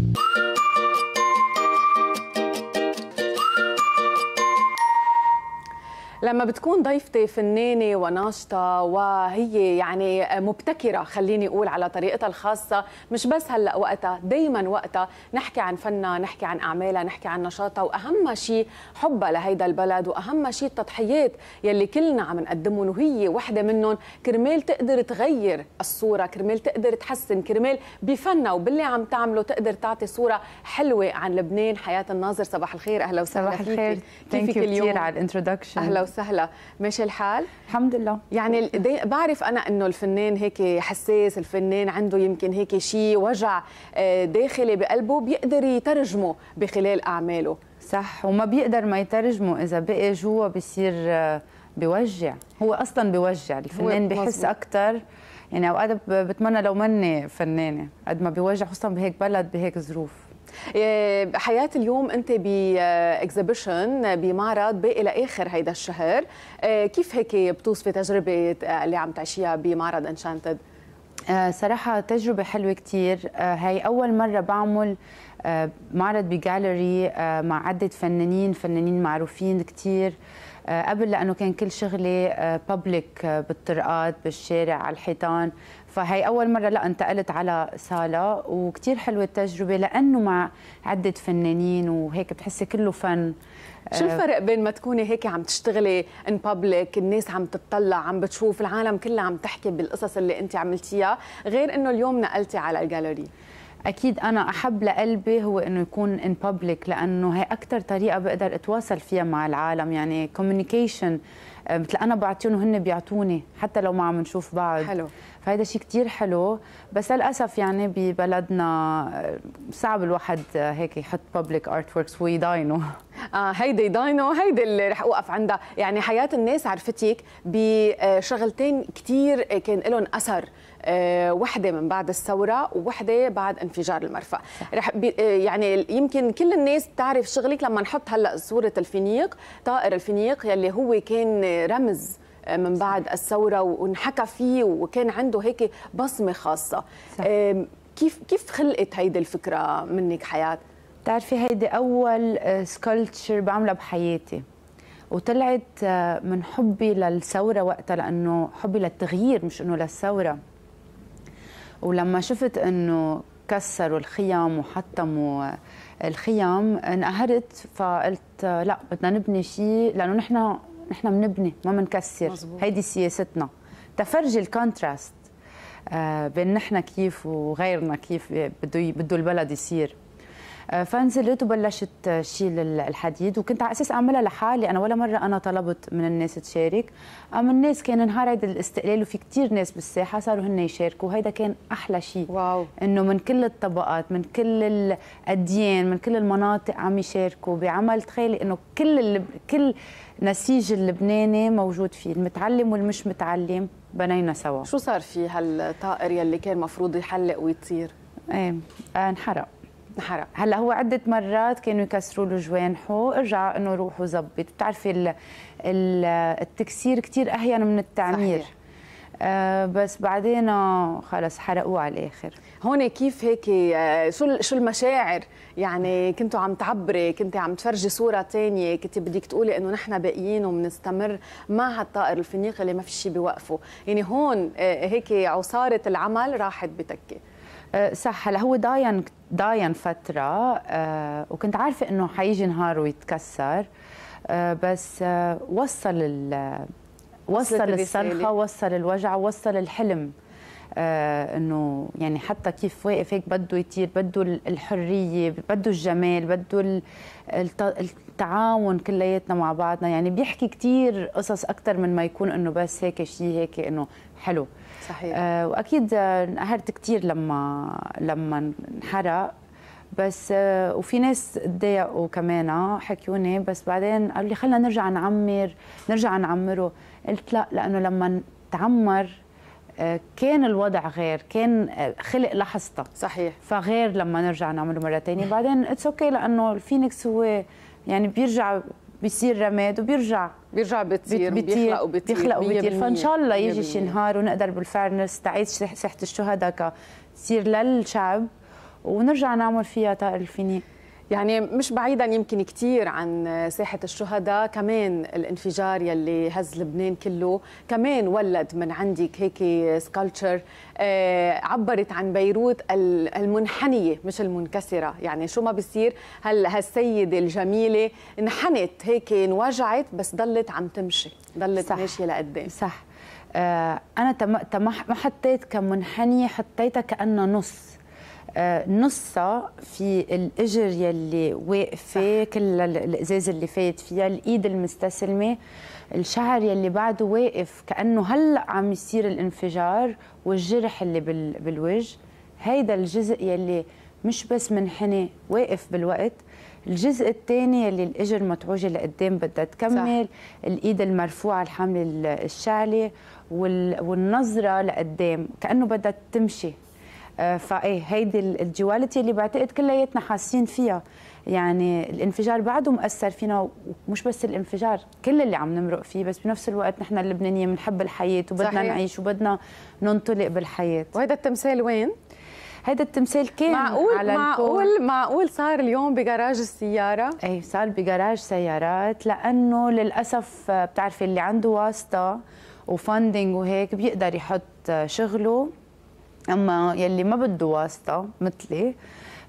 you لما بتكون ضيفتي فنانه وناشطه وهي يعني مبتكره خليني اقول على طريقتها الخاصه مش بس هلا وقتها دائما وقتها نحكي عن فنها نحكي عن اعمالها نحكي عن نشاطها واهم شيء حبها لهيدا البلد واهم شيء التضحيات يلي كلنا عم نقدمهم وهي وحده منهم كرمال تقدر تغير الصوره كرمال تقدر تحسن كرمال بفنها وباللي عم تعمله تقدر تعطي صوره حلوه عن لبنان حياه الناظر صباح الخير اهلا وسهلا صباح الخير كيفك اليوم كثير على الانترودكشن اهلا وسهلا وسهلا ماشي الحال الحمد لله يعني بعرف انا انه الفنان هيك حساس الفنان عنده يمكن هيك شيء وجع آه، داخلي بقلبه بيقدر يترجمه بخلال اعماله صح وما بيقدر ما يترجمه اذا بقي جوا بصير آه، بيوجع هو اصلا بيوجع الفنان بحس اكثر يعني اوقات بتمنى لو مني فنانه قد ما بيوجع خصوصا بهيك بلد بهيك ظروف إيه، حياة اليوم أنت بإكزيبيشن آه، بمعرض باقي لآخر هيدا الشهر إيه، كيف هيك بتوصفي تجربة آه، اللي عم تعيشيها بمعرض انشانتد؟ آه، صراحة تجربة حلوة كتير هاي أول مرة بعمل معرض بجاليري مع عدة فنانين فنانين معروفين كتير قبل لأنه كان كل شغلي بابليك بالطرقات بالشارع على الحيطان فهي اول مره لا انتقلت على صاله وكثير حلوه التجربه لانه مع عده فنانين وهيك بتحسي كله فن شو آه، الفرق بين ما تكوني هيك عم تشتغلي ان بابليك الناس عم تتطلع عم بتشوف العالم كلها عم تحكي بالقصص اللي انت عملتيها غير انه اليوم نقلتي على الجاليري اكيد انا احب لقلبي هو انه يكون ان بابليك لانه هي اكثر طريقه بقدر اتواصل فيها مع العالم يعني كوميونيكيشن آه، مثل انا بعطيهم وهن بيعطوني حتى لو ما عم نشوف بعض حلو فهذا شيء كثير حلو بس للاسف يعني ببلدنا آه، صعب الواحد آه، هيك يحط بابليك ارت وركس ويداينو اه هيدي داينو هيدي اللي رح اوقف عندها يعني حياه الناس عرفتك بشغلتين آه، كثير كان لهم اثر وحده من بعد الثوره ووحده بعد انفجار المرفأ رح يعني يمكن كل الناس بتعرف شغلك لما نحط هلا صوره الفينيق طائر الفينيق يلي هو كان رمز من بعد الثوره وانحكى فيه وكان عنده هيك بصمه خاصه صح. كيف كيف خلقت هيدي الفكره منك حياه بتعرفي هيدي اول سكولتشر آه، بعملها بحياتي وطلعت آه، من حبي للثوره وقتها لانه حبي للتغيير مش انه للثوره ولما شفت انه كسروا الخيام وحطموا آه، الخيام انقهرت فقلت لا بدنا نبني شيء لانه نحن نحن بنبني ما بنكسر هيدي سياستنا تفرجي الكونتراست آه، بين نحن كيف وغيرنا كيف بده بده البلد يصير آه، فنزلت وبلشت شيل الحديد وكنت على اساس اعملها لحالي انا ولا مره انا طلبت من الناس تشارك اما الناس كان نهار عيد الاستقلال وفي كثير ناس بالساحه صاروا هن يشاركوا وهيدا كان احلى شيء واو انه من كل الطبقات من كل الاديان من كل المناطق عم يشاركوا بعمل تخيلي انه كل اللب... كل نسيج اللبناني موجود فيه المتعلم والمش متعلم بنينا سوا شو صار في هالطائر يلي كان مفروض يحلق ويطير ايه انحرق انحرق هلا هو عده مرات كانوا يكسروا له جوانحه ارجع انه روح وظبط بتعرفي ال... التكسير كثير اهين من التعمير صحيح. آه بس بعدين خلص حرقوه على الاخر هون كيف هيك آه، شو شو المشاعر يعني كنتوا عم تعبري كنت عم تفرجي صوره ثانيه كنت بدك تقولي انه نحن باقيين وبنستمر مع هالطائر الفينيقي اللي ما في شيء بيوقفه يعني هون آه، هيك عصاره العمل راحت بتكه أه، صح هلا هو داين داين فتره أه، وكنت عارفه انه حيجي نهار ويتكسر أه، بس وصل ال وصل الصرخه وصل الوجع وصل الحلم آه، انه يعني حتى كيف واقف هيك بده يطير بده الحريه بده الجمال بده التعاون كلياتنا مع بعضنا يعني بيحكي كثير قصص اكثر من ما يكون انه بس هيك شيء هيك انه حلو صحيح آه واكيد انقهرت كثير لما لما انحرق بس آه وفي ناس تضايقوا كمان حكيوني بس بعدين قالوا لي خلينا نرجع نعمر نرجع نعمره قلت لا لانه لما تعمر كان الوضع غير كان آه، خلق لحظته صحيح فغير لما نرجع نعمله مره ثانيه بعدين اتس اوكي لانه الفينكس هو يعني بيرجع بيصير رماد وبيرجع بيرجع بيطير بيخلق وبيطير بيخلق وبيطير فان شاء الله يجي شي نهار ونقدر بالفيرنس نستعيد صحه الشهداء تصير للشعب ونرجع نعمل فيها طائر الفينيكس يعني مش بعيدا يمكن كثير عن ساحة الشهداء كمان الانفجار يلي هز لبنان كله كمان ولد من عندك هيك سكالتشر آه، عبرت عن بيروت المنحنية مش المنكسرة يعني شو ما بصير هل هالسيدة الجميلة انحنت هيك انوجعت بس ضلت عم تمشي ضلت صح. ماشية لقدام صح آه، أنا ما حطيت كمنحنية حطيتها كأنه نص آه، نصها في الاجر يلي واقفه كل الازاز اللي فايت فيها الايد المستسلمه الشعر يلي بعده واقف كانه هلا عم يصير الانفجار والجرح اللي بال... بالوجه هيدا الجزء يلي مش بس منحني واقف بالوقت الجزء الثاني يلي الاجر متعوجه لقدام بدها تكمل صح. الايد المرفوعه الحامله الشعلي وال... والنظره لقدام كانه بدها تمشي آه، فايه هيدي الجواليتي اللي بعتقد كلياتنا حاسين فيها يعني الانفجار بعده مؤثر فينا ومش بس الانفجار كل اللي عم نمرق فيه بس بنفس الوقت نحن اللبنانيه بنحب الحياه وبدنا صحيح. نعيش وبدنا ننطلق بالحياه وهذا التمثال وين هيدا التمثال كان معقول على معقول معقول صار اليوم بجراج السياره ايه صار بجراج سيارات لانه للاسف آه، بتعرفي اللي عنده واسطه وفندنج وهيك بيقدر يحط آه، شغله اما يلي ما بده واسطه مثلي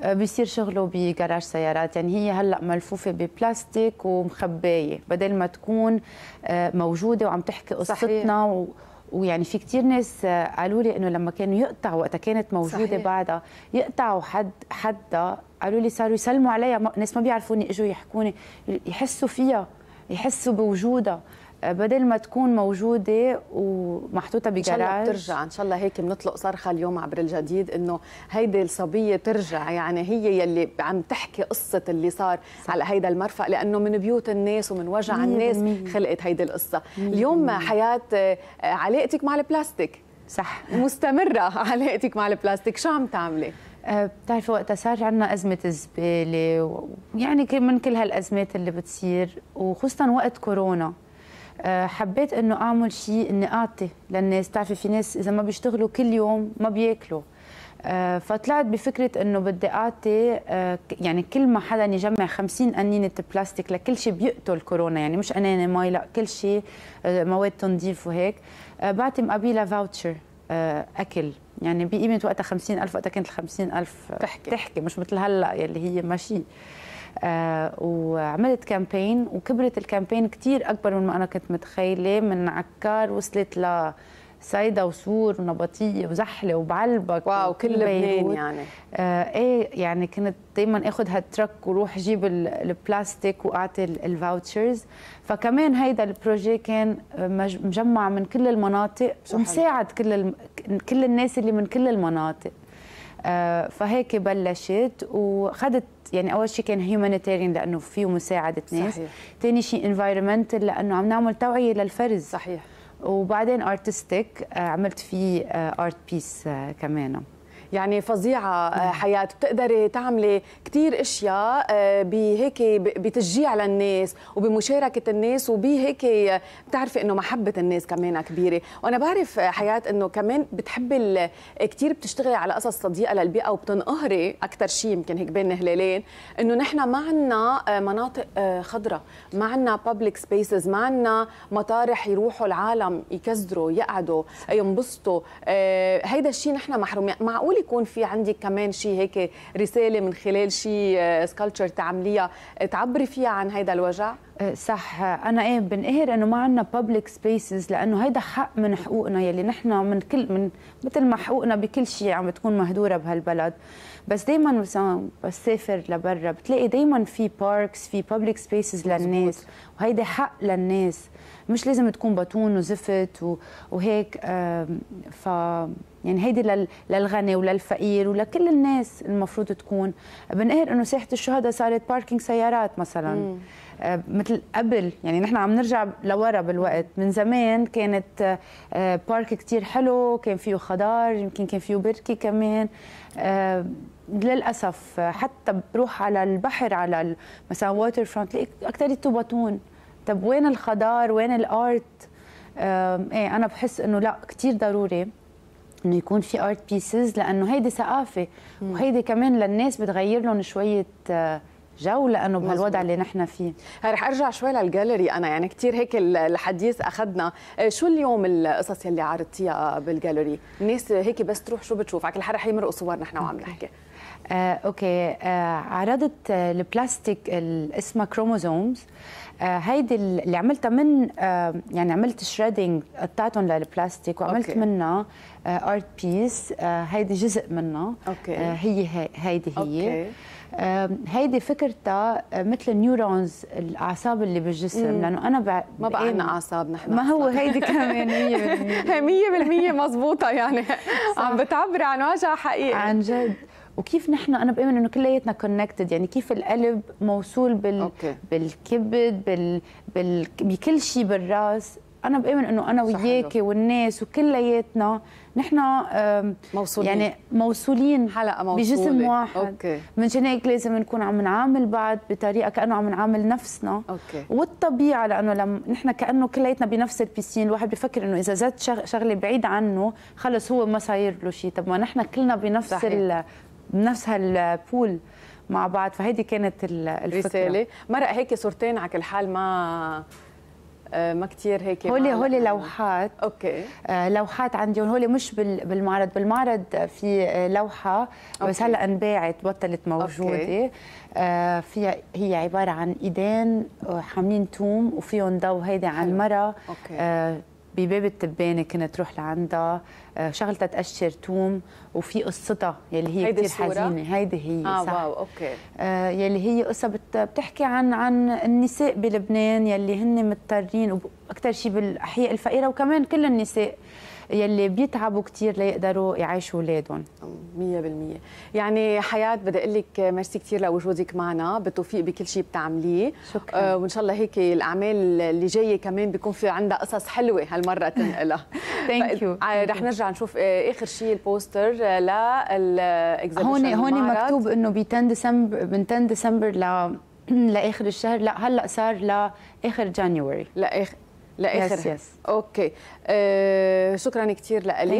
آه، بيصير شغله بجراج سيارات يعني هي هلا ملفوفه ببلاستيك ومخبايه بدل ما تكون آه، موجوده وعم تحكي قصتنا و... ويعني في كثير ناس آه، قالوا لي انه لما كانوا يقطعوا وقتها كانت موجوده صحيح. بعدها يقطعوا حد حدا قالوا لي صاروا يسلموا عليها ناس ما بيعرفوني اجوا يحكوني يحسوا فيها يحسوا بوجودها بدل ما تكون موجوده ومحطوطه بجراج ان شاء الله بترجع ان شاء الله هيك بنطلق صرخه اليوم عبر الجديد انه هيدي الصبيه ترجع يعني هي يلي عم تحكي قصه اللي صار صح. على هيدا المرفأ لانه من بيوت الناس ومن وجع مية الناس مية. خلقت هيدي القصه مية اليوم حياه آه، علاقتك مع البلاستيك صح مستمره علاقتك مع البلاستيك شو عم تعملي آه، بتعرفي وقتها صار عندنا أزمة الزبالة ويعني من كل هالأزمات اللي بتصير وخصوصا وقت كورونا آه، حبيت انه اعمل شيء اني اعطي للناس بتعرفي في ناس اذا ما بيشتغلوا كل يوم ما بياكلوا آه، فطلعت بفكرة انه بدي اعطي آه، يعني كل ما حدا يجمع 50 قنينة بلاستيك لكل شيء بيقتل كورونا يعني مش قنينة مي لا كل شيء مواد تنظيف وهيك بعطي مقابلها فاوتشر اكل يعني بقيمة وقتها 50000 ألف وقتها كانت ال ألف تحكي تحكي مش مثل هلا يلي هي ماشي آه، وعملت كامبين وكبرت الكامبين كتير أكبر من ما أنا كنت متخيلة من عكار وصلت ل صيدا وسور ونبطيه وزحله وبعلبك واو وكل لبنان يعني آه ايه يعني كنت دائما اخذ هالترك وروح جيب البلاستيك واعطي الفاوتشرز فكمان هيدا البروجي كان مجمع من كل المناطق ومساعد كل الم... كل الناس اللي من كل المناطق آه فهيك بلشت وخدت يعني اول شيء كان هيومانيتيريان لانه فيه مساعده ناس صحيح. تاني شيء انفايرمنتال لانه عم نعمل توعيه للفرز صحيح وبعدين ارتستيك آه، عملت فيه ارت آه، بيس آه، كمان يعني فظيعه آه، حياه بتقدري تعملي كثير اشياء آه، بهيك بتشجيع للناس وبمشاركه الناس وبهيك آه، بتعرفي انه محبه الناس كمان كبيره وانا بعرف حياه انه كمان بتحبي كثير بتشتغلي على قصص صديقه للبيئه وبتنقهري اكثر شيء يمكن هيك بين هلالين انه نحن ما عندنا مناطق خضراء ما عندنا بابليك سبيسز ما عندنا مطارح يروحوا العالم يكزروا يقعدوا ينبسطوا هيدا الشيء نحن محرومين معقول يكون في عندك كمان شيء هيك رساله من خلال شيء سكالتشر آه، تعمليها تعبري فيها عن هذا الوجع صح انا ايه بنقهر انه ما عندنا بابليك سبيسز لانه هيدا حق من حقوقنا يلي نحن من كل من مثل ما حقوقنا بكل شيء عم بتكون مهدوره بهالبلد بس دائما مثلا بسافر لبرا بتلاقي دائما في باركس في بابليك سبيسز للناس وهيدا حق للناس مش لازم تكون بطون وزفت وهيك ف يعني هيدي للغني وللفقير ولكل الناس المفروض تكون بنقهر انه ساحه الشهداء صارت باركينج سيارات مثلا مم. آه، مثل قبل يعني نحن عم نرجع لورا بالوقت من زمان كانت آه، بارك كتير حلو كان فيه خضار يمكن كان فيه بركي كمان آه، للأسف حتى بروح على البحر على مثلا ووتر فرونت أكتر بطون طب وين الخضار وين الارت ايه انا بحس انه لا كثير ضروري انه يكون في ارت بيسز لانه هيدي ثقافه وهيدي كمان للناس بتغير لهم شويه جو لانه بهالوضع اللي نحن فيه رح ارجع شوي للجاليري انا يعني كثير هيك الحديث اخذنا آه، شو اليوم القصص اللي عرضتيها بالجاليري الناس هيك بس تروح شو بتشوف على كل حال رح يمرقوا صور نحن وعم نحكي آه، اوكي آه، عرضت آه، البلاستيك اسمها كروموزومز آه، هيدي اللي عملتها من آه، يعني عملت شريدنج قطعتهم للبلاستيك وعملت أوكي. منها ارت آه، بيس هيدي جزء منها أوكي. هي هيدي هي أوكي. هيدي فكرتها مثل النيورونز الاعصاب اللي بالجسم لانه انا ب... ما بقى عندنا اعصاب نحن ما هو هيدي كمان 100% 100% مضبوطه يعني عم بتعبري عن وجع حقيقي عن جد وكيف نحن انا بامن انه كلياتنا كونكتد يعني كيف القلب موصول بال أوكي. بالكبد بال... بال... بكل شيء بالراس انا بامن انه انا وياكي والناس وكلياتنا نحن موصولين يعني موصولين حلقه موصوله بجسم واحد أوكي. من شان هيك لازم نكون عم نعامل بعض بطريقه كانه عم نعامل نفسنا أوكي. والطبيعه لانه لما نحن كانه كلياتنا بنفس البيسين الواحد بفكر انه اذا زاد شغله بعيد عنه خلص هو ما صاير له شيء طب ما نحن كلنا بنفس صحيح. بنفس هالبول مع بعض فهيدي كانت الفكره رساله مرق هيك صورتين على كل حال ما آه، ما كثير هيك هولي هولي لوحات اوكي آه، لوحات عندي هولي مش بالمعرض بالمعرض في آه، لوحه بس هلا انباعت بطلت موجوده أوكي. فيها هي عباره عن ايدين حاملين توم وفيهم ضو هيدي عن مره أوكي. بباب التبانه كنت تروح لعندها آه، شغلتها تقشر توم وفي قصتها يلي هي كثير حزينه هيدي هي آه صح واو اوكي آه، يلي هي قصه بتحكي عن عن النساء بلبنان يلي هن مضطرين واكثر شيء بالاحياء الفقيره وكمان كل النساء يلي بيتعبوا كثير ليقدروا يعيشوا اولادهم 100% يعني حياه بدي اقول لك ميرسي كثير لوجودك معنا بالتوفيق بكل شيء بتعمليه شكرا آه وان شاء الله هيك الاعمال اللي جايه كمان بيكون في عندها قصص حلوه هالمره تنقلها ثانك يو آه، رح نرجع نشوف آه، اخر شيء البوستر آه، للاكزبيشن هون هون مكتوب انه ب 10 ديسمبر من 10 ديسمبر ل لاخر الشهر لا هلا صار لاخر جانيوري لاخر لاخرها يس يس. اوكي آه شكرا كثير لك